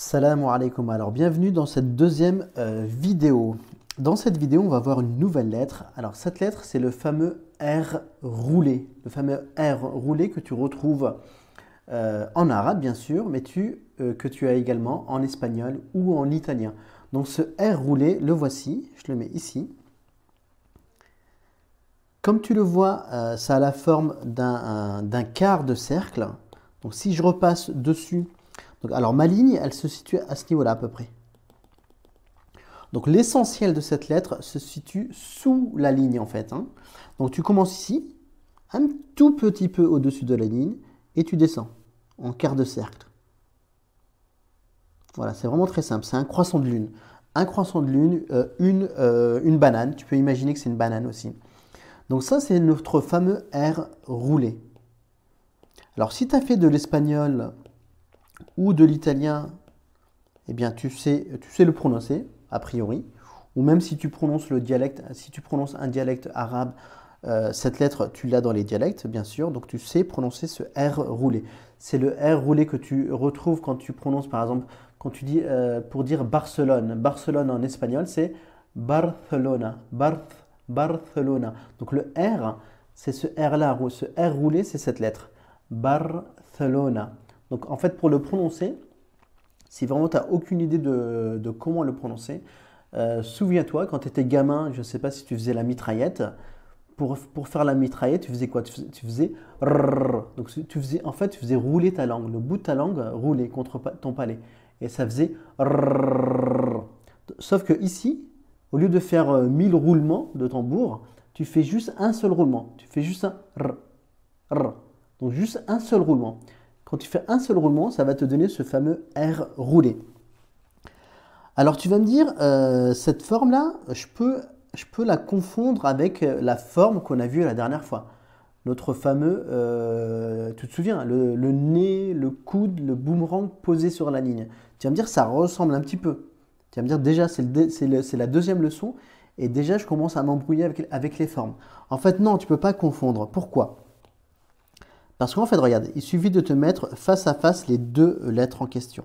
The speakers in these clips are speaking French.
Salam alaikum. Alors bienvenue dans cette deuxième euh, vidéo. Dans cette vidéo, on va voir une nouvelle lettre. Alors cette lettre, c'est le fameux R roulé, le fameux R roulé que tu retrouves euh, en arabe bien sûr, mais euh, que tu as également en espagnol ou en italien. Donc ce R roulé, le voici, je le mets ici. Comme tu le vois, ça a la forme d'un quart de cercle. Donc si je repasse dessus alors ma ligne, elle se situe à ce niveau-là à peu près. Donc l'essentiel de cette lettre se situe sous la ligne en fait. Hein. Donc tu commences ici, un tout petit peu au-dessus de la ligne, et tu descends en quart de cercle. Voilà, c'est vraiment très simple. C'est un croissant de lune. Un croissant de lune, euh, une, euh, une banane. Tu peux imaginer que c'est une banane aussi. Donc ça, c'est notre fameux R roulé. Alors si tu as fait de l'espagnol ou de l'italien, eh bien, tu sais, le prononcer, a priori, ou même si tu prononces le dialecte, si tu prononces un dialecte arabe, euh, cette lettre, tu l'as dans les dialectes, bien sûr, donc tu sais prononcer ce R roulé. C'est le R roulé que tu retrouves quand tu prononces, par exemple, quand tu dis euh, pour dire Barcelone. Barcelone en espagnol, c'est Barcelona. Barcelona. Donc le R, c'est ce R-là, ce R roulé, c'est cette lettre. Barcelona. Donc en fait, pour le prononcer, si vraiment tu n'as aucune idée de, comment le prononcer, euh, souviens-toi, quand tu étais gamin, je ne sais pas si tu faisais la mitraillette, pour, faire la mitraillette, tu faisais quoi tu faisais, tu donc tu faisais en fait tu faisais rouler ta langue, le bout de ta langue rouler contre ton palais et ça faisait sauf que ici au lieu de faire 1000 roulements de tambour, tu fais juste un seul roulement, tu fais juste un donc juste un seul roulement. Quand tu fais un seul roulement, ça va te donner ce fameux R roulé. Alors tu vas me dire, euh, cette forme-là, je peux, la confondre avec euh, la forme qu'on a vue la dernière fois. Notre fameux, euh, tu te souviens, le, nez, le coude, le boomerang posé sur la ligne. Tu vas me dire, ça ressemble un petit peu. Tu vas me dire, déjà, c'est la deuxième leçon, et déjà, je commence à m'embrouiller avec, avec les formes. En fait, non, tu ne peux pas confondre. Pourquoi parce qu'en fait, regarde, il suffit de te mettre face à face les deux lettres en question.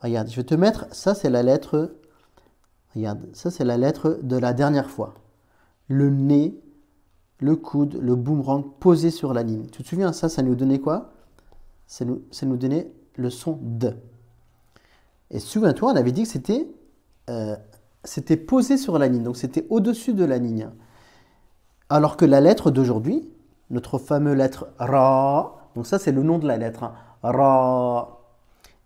Regarde, je vais te mettre, ça c'est la lettre, regarde, ça c'est la lettre de la dernière fois. Le nez, le coude, le boomerang posé sur la ligne. Tu te souviens, ça, ça nous donnait quoi ça nous, ça nous donnait le son D. Et souviens-toi, on avait dit que c'était euh, c'était posé sur la ligne, donc c'était au-dessus de la ligne. Alors que la lettre d'aujourd'hui, notre fameux lettre Ra. Donc ça, c'est le nom de la lettre. Hein. Ra.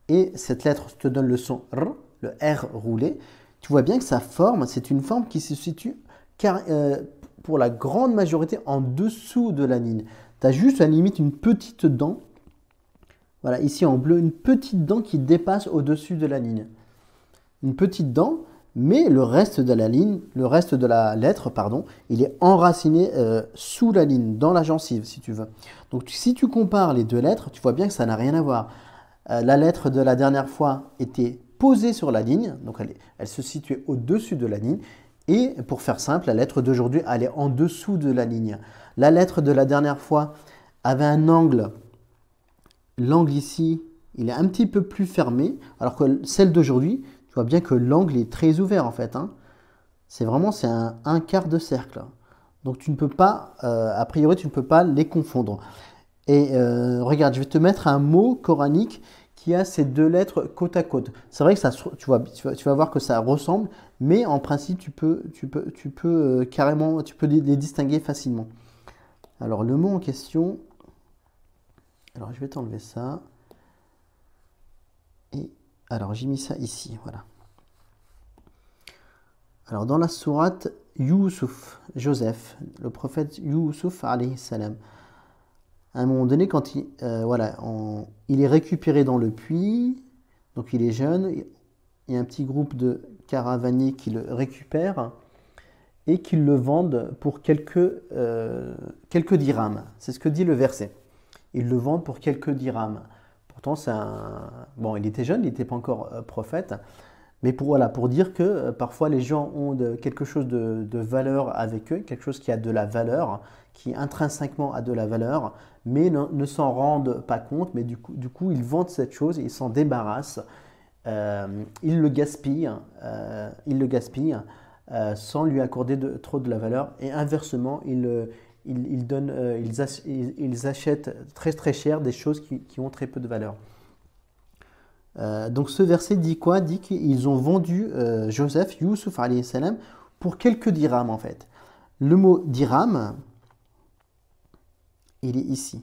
Et cette lettre te donne le son R, le R roulé. Tu vois bien que sa forme, c'est une forme qui se situe car, euh, pour la grande majorité en dessous de la ligne. Tu as juste à la limite une petite dent. Voilà, ici en bleu, une petite dent qui dépasse au-dessus de la ligne. Une petite dent mais le reste de la ligne, le reste de la lettre, pardon, il est enraciné euh, sous la ligne, dans la gencive, si tu veux. Donc si tu compares les deux lettres, tu vois bien que ça n'a rien à voir. Euh, la lettre de la dernière fois était posée sur la ligne, donc elle, elle se situait au-dessus de la ligne, et pour faire simple, la lettre d'aujourd'hui, elle est en dessous de la ligne. La lettre de la dernière fois avait un angle, l'angle ici, il est un petit peu plus fermé, alors que celle d'aujourd'hui, tu vois bien que l'angle est très ouvert en fait. Hein. C'est vraiment c'est un, quart de cercle. Donc tu ne peux pas, euh, a priori, tu ne peux pas les confondre. Et euh, regarde, je vais te mettre un mot coranique qui a ces deux lettres côte à côte. C'est vrai que ça, tu, vas, voir que ça ressemble, mais en principe, tu peux, tu peux, tu peux euh, carrément, tu peux les, distinguer facilement. Alors le mot en question, alors je vais t'enlever ça. Alors j'ai mis ça ici, voilà. Alors dans la sourate Yusuf, Joseph, le prophète Yousuf, alayhi salam, à un moment donné, quand il, euh, voilà, il est récupéré dans le puits, donc il est jeune, il y a un petit groupe de caravaniers qui le récupèrent et qui le vendent pour quelques, euh, quelques dirhams. C'est ce que dit le verset. Ils le vendent pour quelques dirhams. Pourtant, c'est un... Bon, il était jeune, il n'était pas encore euh, prophète. Mais pour, voilà, pour dire que euh, parfois les gens ont quelque chose de, valeur avec eux, quelque chose qui a de la valeur, qui intrinsèquement a de la valeur, mais ne, s'en rendent pas compte, mais du coup, du coup ils vendent cette chose, ils s'en débarrassent, euh, ils le gaspillent, le gaspillent sans lui accorder trop de la valeur, et inversement, ils, euh, ils, achètent très très cher des choses qui, ont très peu de valeur. Euh, donc ce verset dit quoi Dit qu'ils ont vendu euh, Joseph, Youssouf salam, pour quelques dirhams en fait. Le mot dirham, il est ici.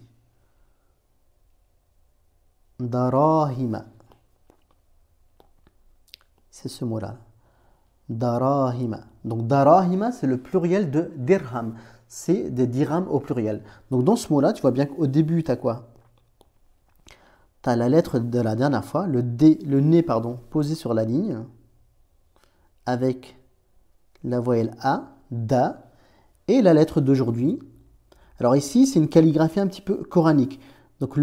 Darahima. C'est ce mot-là. Darahima. Donc darahima, c'est le pluriel de dirham c'est des dirhams au pluriel. Donc dans ce mot-là, tu vois bien qu'au début, tu as quoi Tu as la lettre de la dernière fois, le, D, le nez pardon, posé sur la ligne, avec la voyelle A, Da, et la lettre d'aujourd'hui. Alors ici, c'est une calligraphie un petit peu coranique. Donc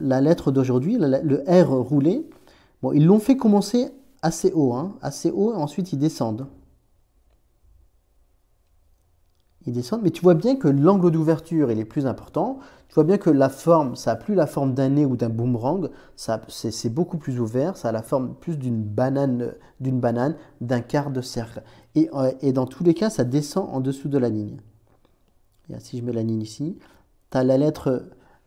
la lettre d'aujourd'hui, le R roulé, bon, ils l'ont fait commencer assez haut, hein. assez haut, et ensuite ils descendent ils descendent. Mais tu vois bien que l'angle d'ouverture, il est plus important. Tu vois bien que la forme, ça n'a plus la forme d'un nez ou d'un boomerang. Ça, c'est, beaucoup plus ouvert. Ça a la forme plus d'une banane, d'une banane, d'un quart de cercle. Et, euh, dans tous les cas, ça descend en dessous de la ligne. si je mets la ligne ici, tu as la lettre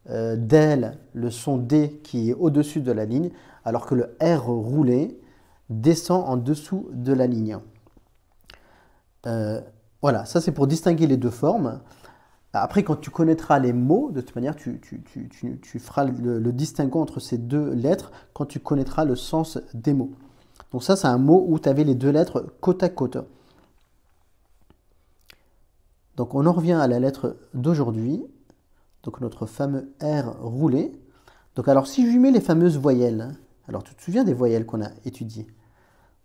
euh, DEL, le son D qui est au-dessus de la ligne, alors que le R roulé descend en dessous de la ligne. Euh, voilà, ça c'est pour distinguer les deux formes. Après, quand tu connaîtras les mots, de toute manière, tu, feras le, le distinguo entre ces deux lettres quand tu connaîtras le sens des mots. Donc ça, c'est un mot où tu avais les deux lettres côte à côte. Donc on en revient à la lettre d'aujourd'hui, donc notre fameux R roulé. Donc alors si je lui mets les fameuses voyelles, hein, alors tu te souviens des voyelles qu'on a étudiées.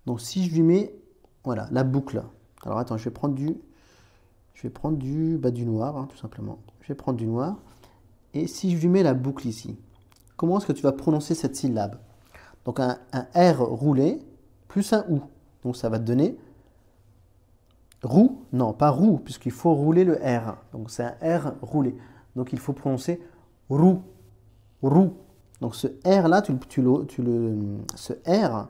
Donc si je lui mets, voilà, la boucle. Alors attends, je vais prendre du je vais prendre du, bah, du noir, hein, tout simplement. Je vais prendre du noir. Et si je lui mets la boucle ici, comment est-ce que tu vas prononcer cette syllabe Donc un, R roulé plus un OU. Donc ça va te donner roux, non pas roux, puisqu'il faut rouler le R. Donc c'est un R roulé. Donc il faut prononcer roux, roux. Donc ce R là, tu, tu, le, tu le, ce R,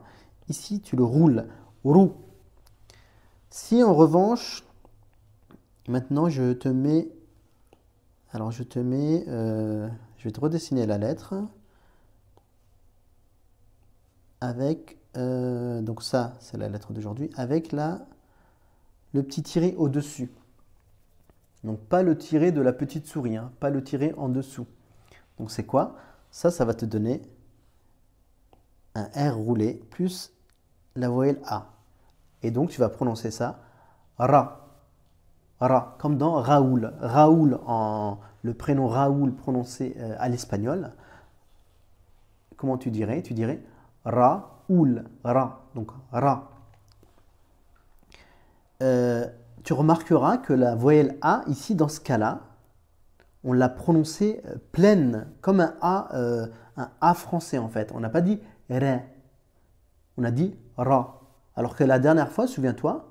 ici tu le roules, roux. Si en revanche Maintenant, je te mets. Alors, je te mets. Euh, je vais te redessiner la lettre. Avec. Euh, donc, ça, c'est la lettre d'aujourd'hui. Avec la, le petit tiré au-dessus. Donc, pas le tiré de la petite souris, hein, pas le tiré en dessous. Donc, c'est quoi Ça, ça va te donner un R roulé plus la voyelle A. Et donc, tu vas prononcer ça Ra. Ra, comme dans Raoul. Raoul, en, le prénom Raoul prononcé euh, à l'espagnol, comment tu dirais Tu dirais Raoul, Ra, donc Ra. Euh, tu remarqueras que la voyelle A, ici, dans ce cas-là, on l'a prononcée euh, pleine, comme un A, un A français en fait. On n'a pas dit Ré, on a dit Ra. Alors que la dernière fois, souviens-toi,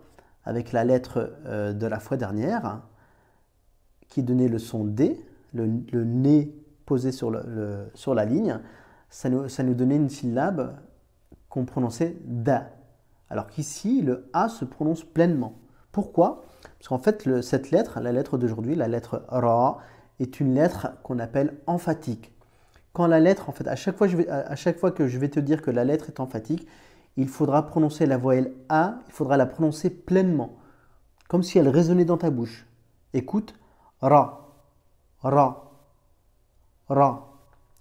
avec la lettre euh, de la fois dernière, qui donnait le son D, le, nez posé sur, sur la ligne, ça nous, ça nous donnait une syllabe qu'on prononçait da. Alors qu'ici, le A se prononce pleinement. Pourquoi Parce qu'en fait, cette lettre, la lettre d'aujourd'hui, la lettre Ra, est une lettre qu'on appelle emphatique. Quand la lettre, en fait, à chaque fois, je vais, à chaque fois que je vais te dire que la lettre est emphatique, il faudra prononcer la voyelle A, il faudra la prononcer pleinement, comme si elle résonnait dans ta bouche. Écoute, ra, ra, ra.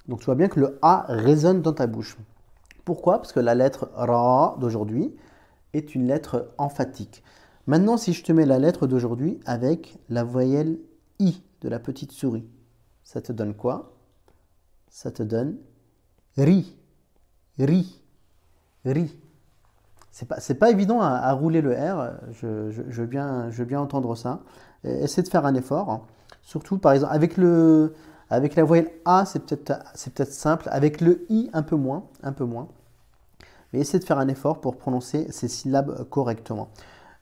Donc tu vois bien que le A résonne dans ta bouche. Pourquoi Parce que la lettre ra d'aujourd'hui est une lettre emphatique. Maintenant, si je te mets la lettre d'aujourd'hui avec la voyelle I de la petite souris, ça te donne quoi Ça te donne ri, ri, ri c'est pas, pas évident à, rouler le R, je, je, veux bien, je bien entendre ça. Essayez de faire un effort. Hein. Surtout, par exemple, avec, le, avec la voyelle A, c'est peut-être peut simple. Avec le I, un peu moins. Un peu moins. Mais essayez de faire un effort pour prononcer ces syllabes correctement.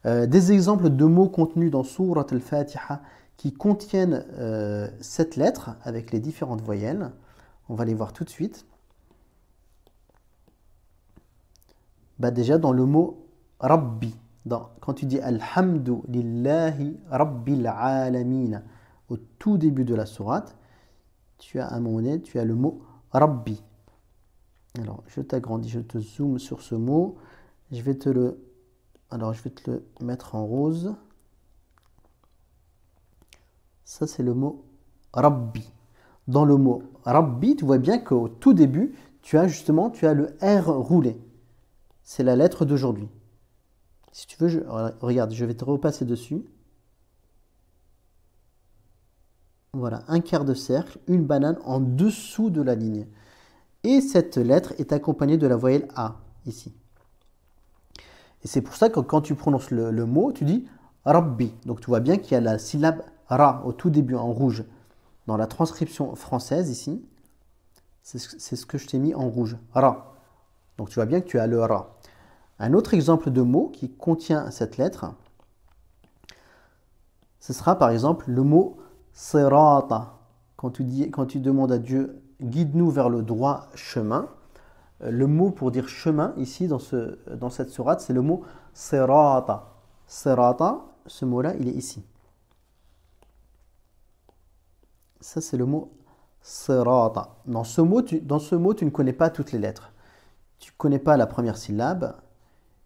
Euh, des exemples de mots contenus dans Surat al-Fatiha qui contiennent cette euh, lettre avec les différentes voyelles. On va les voir tout de suite. Bah, déjà dans le mot Rabbi, quand tu dis Alhamdu Rabbil alamina, au tout début de la sourate, tu as un moment donné, tu as le mot Rabbi. Alors, je t'agrandis, je te zoome sur ce mot. Je vais te le, alors je vais te le mettre en rose. Ça, c'est le mot Rabbi. Dans le mot Rabbi, tu vois bien qu'au tout début, tu as justement, tu as le R roulé c'est la lettre d'aujourd'hui. Si tu veux, regarde, je vais te repasser dessus. Voilà, un quart de cercle, une banane en dessous de la ligne. Et cette lettre est accompagnée de la voyelle A, ici. Et c'est pour ça que quand tu prononces le, le mot, tu dis Rabbi. Donc tu vois bien qu'il y a la syllabe Ra au tout début en rouge. Dans la transcription française ici, c'est ce que je t'ai mis en rouge. Ra. Donc tu vois bien que tu as le Ra. Un autre exemple de mot qui contient cette lettre, ce sera par exemple le mot sirata. Quand tu, demandes à Dieu, guide-nous vers le droit chemin, euh, le mot pour dire chemin ici dans, cette sourate, c'est le mot sirata. Sirata, ce mot-là, il est ici. Ça, c'est le mot sirata. Dans ce mot, dans ce mot, tu ne connais pas toutes les lettres. Tu ne connais pas la première syllabe,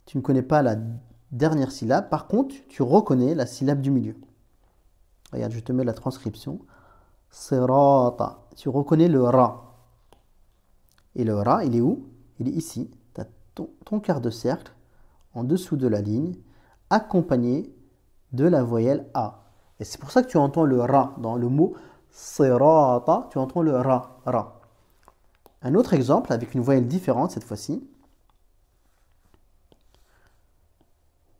tu ne connais pas la dernière syllabe, par contre, tu reconnais la syllabe du milieu. Regarde, je te mets la transcription. Tu reconnais le ra. Et le ra, il est où Il est ici. Tu as ton, quart de cercle en dessous de la ligne, accompagné de la voyelle A. Et c'est pour ça que tu entends le ra dans le mot sirata. Tu entends le ra, ra. Un autre exemple avec une voyelle différente cette fois-ci.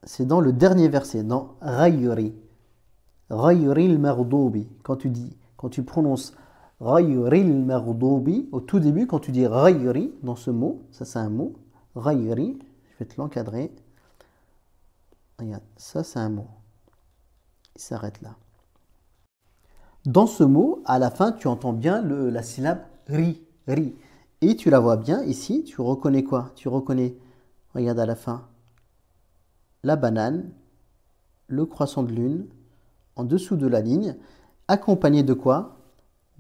c'est dans le dernier verset, dans Rayuri. Rayuri al Quand tu dis, quand tu prononces Rayuri marudobi » au tout début, quand tu dis Rayuri dans ce mot, ça c'est un mot, Rayuri, je vais te l'encadrer. Regarde, ça c'est un mot. Il s'arrête là. Dans ce mot, à la fin, tu entends bien la syllabe ri, ri. Et tu la vois bien ici, tu reconnais quoi Tu reconnais, regarde à la fin, la banane, le croissant de lune, en dessous de la ligne, accompagné de quoi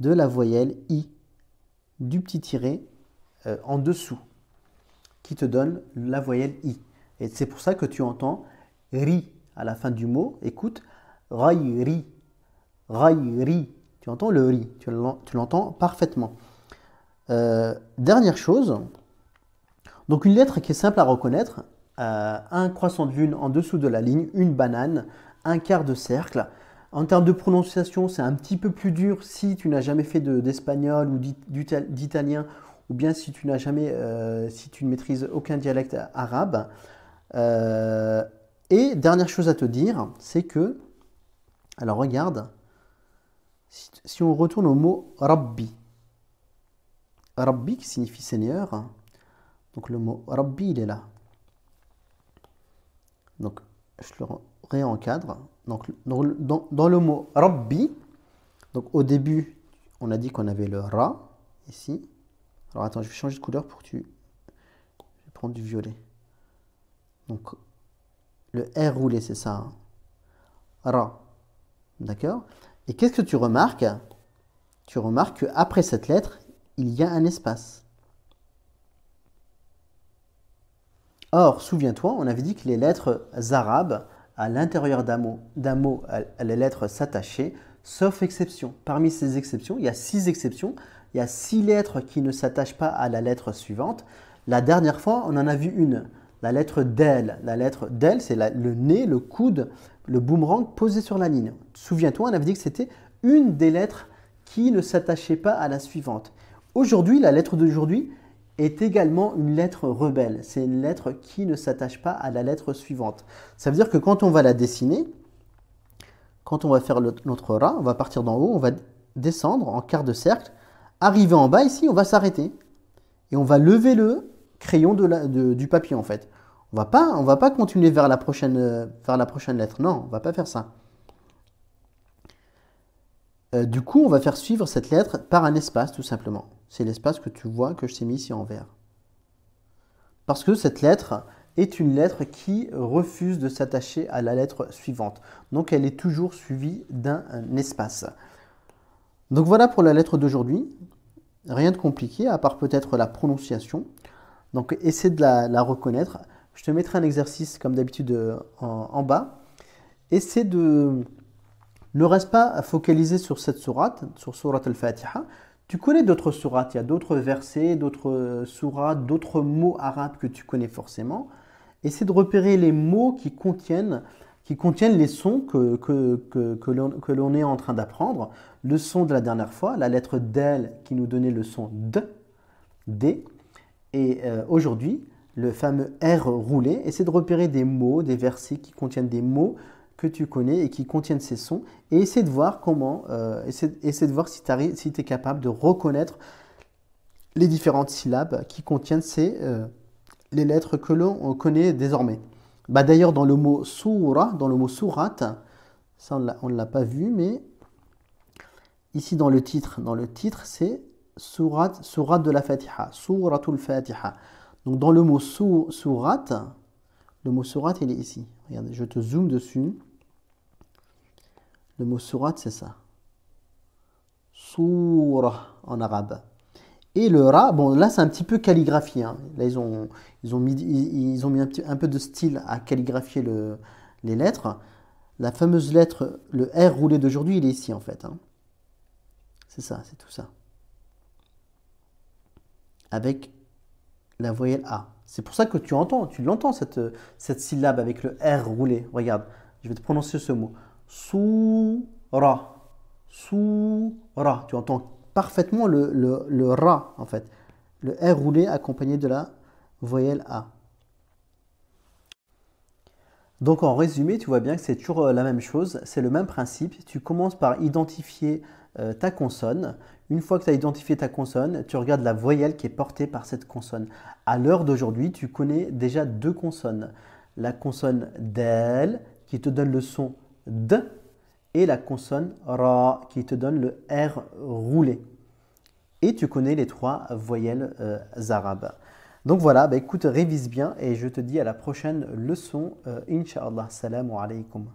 De la voyelle I, du petit tiré euh, en dessous, qui te donne la voyelle I. Et c'est pour ça que tu entends ri à la fin du mot. Écoute, rai, ri, rai, ri. Tu entends le ri, tu l'entends parfaitement. Euh, dernière chose, donc une lettre qui est simple à reconnaître, euh, un croissant de lune en dessous de la ligne, une banane, un quart de cercle. En termes de prononciation, c'est un petit peu plus dur si tu n'as jamais fait d'espagnol ou d'italien, ou bien si tu n'as jamais, euh, si tu ne maîtrises aucun dialecte arabe. Euh, et dernière chose à te dire, c'est que, alors regarde, si, si, on retourne au mot Rabbi, Rabbi qui signifie Seigneur, hein, donc le mot Rabbi il est là, donc, je le réencadre. dans, le mot Rabbi, donc au début, on a dit qu'on avait le Ra, ici. Alors, attends, je vais changer de couleur pour que tu... Je vais prendre du violet. Donc, le R roulé, c'est ça. Hein. Ra. D'accord Et qu'est-ce que tu remarques Tu remarques qu'après cette lettre, il y a un espace. Or, souviens-toi, on avait dit que les lettres arabes, à l'intérieur d'un mot, mot, euh, les lettres s'attachaient, sauf exception. Parmi ces exceptions, il y a six exceptions. Il y a six lettres qui ne s'attachent pas à la lettre suivante. La dernière fois, on en a vu une, la lettre del ». La lettre del », c'est le nez, le coude, le boomerang posé sur la ligne. Souviens-toi, on avait dit que c'était une des lettres qui ne s'attachait pas à la suivante. Aujourd'hui, la lettre d'aujourd'hui, est également une lettre rebelle. C'est une lettre qui ne s'attache pas à la lettre suivante. Ça veut dire que quand on va la dessiner, quand on va faire notre rat, on va partir d'en haut, on va descendre en quart de cercle. arriver en bas ici, on va s'arrêter. Et on va lever le crayon du papier en fait. On va pas, on va pas continuer vers la prochaine, la prochaine lettre. Non, on va pas faire ça. Euh, du coup, on va faire suivre cette lettre par un espace tout simplement. C'est l'espace que tu vois que je t'ai mis ici en vert. Parce que cette lettre est une lettre qui refuse de s'attacher à la lettre suivante. Donc elle est toujours suivie d'un espace. Donc voilà pour la lettre d'aujourd'hui. Rien de compliqué, à part peut-être la prononciation. Donc essaie de la, reconnaître. Je te mettrai un exercice comme d'habitude en, bas. Essaie de... Ne reste pas focalisé sur cette sourate, sur sourate al-Fatiha. Tu connais d'autres sourates, il y a d'autres versets, d'autres euh, sourates, d'autres mots arabes que tu connais forcément. Essaie de repérer les mots qui contiennent, qui contiennent les sons que, que, l'on est en train d'apprendre. Le son de la dernière fois, la lettre del qui nous donnait le son d, d. Et euh, aujourd'hui, le fameux R roulé. Essaie de repérer des mots, des versets qui contiennent des mots que tu connais et qui contiennent ces sons et essaie de voir comment, euh, essaie, de voir si tu si es capable de reconnaître les différentes syllabes qui contiennent ces, euh, les lettres que l'on connaît désormais. Bah, d'ailleurs, dans le mot soura, dans le mot surat, ça on ne l'a pas vu, mais ici dans le titre, dans le titre c'est surat, surat de la fatiha, suratul fatiha. Donc dans le mot surat, le mot surat il est ici. Regardez, je te zoome dessus. Le mot surat, c'est ça. Sourah en arabe. Et le ra, bon là c'est un petit peu calligraphié. Hein. Là ils ont, ils ont mis, ils, ont mis un, peu de style à calligraphier les lettres. La fameuse lettre, le R roulé d'aujourd'hui, il est ici en fait. Hein. C'est ça, c'est tout ça. Avec la voyelle A. C'est pour ça que tu entends, tu l'entends cette, cette syllabe avec le R roulé. Regarde, je vais te prononcer ce mot. Soura. Soura. Tu entends parfaitement le, le, ra, en fait. Le R roulé accompagné de la voyelle A. Donc en résumé, tu vois bien que c'est toujours euh, la même chose, c'est le même principe. Tu commences par identifier euh, ta consonne. Une fois que tu as identifié ta consonne, tu regardes la voyelle qui est portée par cette consonne. À l'heure d'aujourd'hui, tu connais déjà deux consonnes. La consonne del qui te donne le son d et la consonne ra qui te donne le r roulé. Et tu connais les trois voyelles euh, arabes. Donc voilà, bah, écoute, révise bien et je te dis à la prochaine leçon, inshallah euh, Inch'Allah. Salam alaikum.